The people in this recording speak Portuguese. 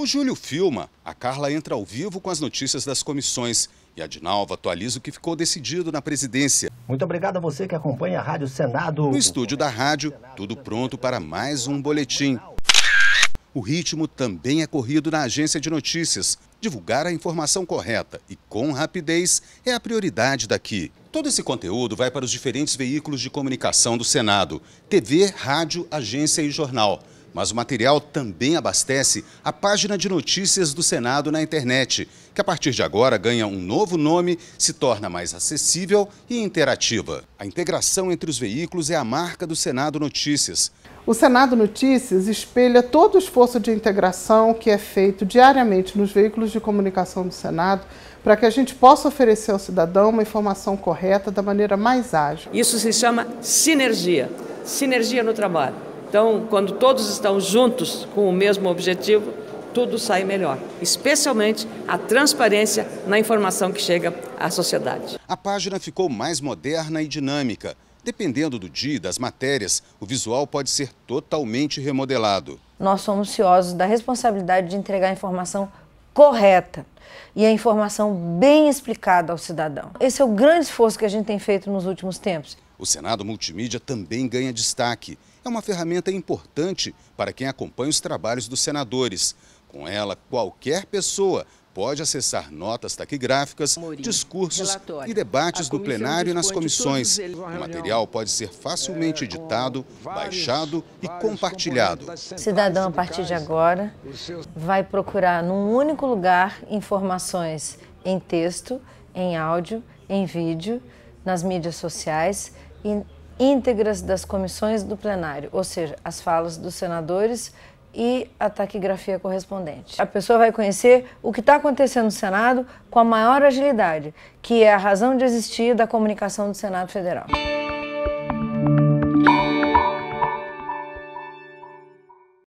O Júlio filma, a Carla entra ao vivo com as notícias das comissões e a Dinalva atualiza o que ficou decidido na presidência. Muito obrigado a você que acompanha a Rádio Senado. No estúdio da rádio, tudo pronto para mais um boletim. O ritmo também é corrido na agência de notícias. Divulgar a informação correta e com rapidez é a prioridade daqui. Todo esse conteúdo vai para os diferentes veículos de comunicação do Senado: TV, rádio, agência e jornal. Mas o material também abastece a página de notícias do Senado na internet, que a partir de agora ganha um novo nome, se torna mais acessível e interativa. A integração entre os veículos é a marca do Senado Notícias. O Senado Notícias espelha todo o esforço de integração que é feito diariamente nos veículos de comunicação do Senado para que a gente possa oferecer ao cidadão uma informação correta da maneira mais ágil. Isso se chama sinergia sinergia no trabalho. Então, quando todos estão juntos com o mesmo objetivo, tudo sai melhor, especialmente a transparência na informação que chega à sociedade. A página ficou mais moderna e dinâmica. Dependendo do dia e das matérias, o visual pode ser totalmente remodelado. Nós somos ciosos da responsabilidade de entregar a informação correta e a informação bem explicada ao cidadão. Esse é o grande esforço que a gente tem feito nos últimos tempos. O Senado Multimídia também ganha destaque. É uma ferramenta importante para quem acompanha os trabalhos dos senadores. Com ela, qualquer pessoa pode acessar notas taquigráficas, discursos relatório. e debates do plenário e nas comissões. O material pode ser facilmente editado, é, baixado e compartilhado. Cidadão, a partir de agora, vai procurar num único lugar informações em texto, em áudio, em vídeo, nas mídias sociais íntegras das comissões do plenário, ou seja, as falas dos senadores e a taquigrafia correspondente. A pessoa vai conhecer o que está acontecendo no Senado com a maior agilidade, que é a razão de existir da comunicação do Senado Federal.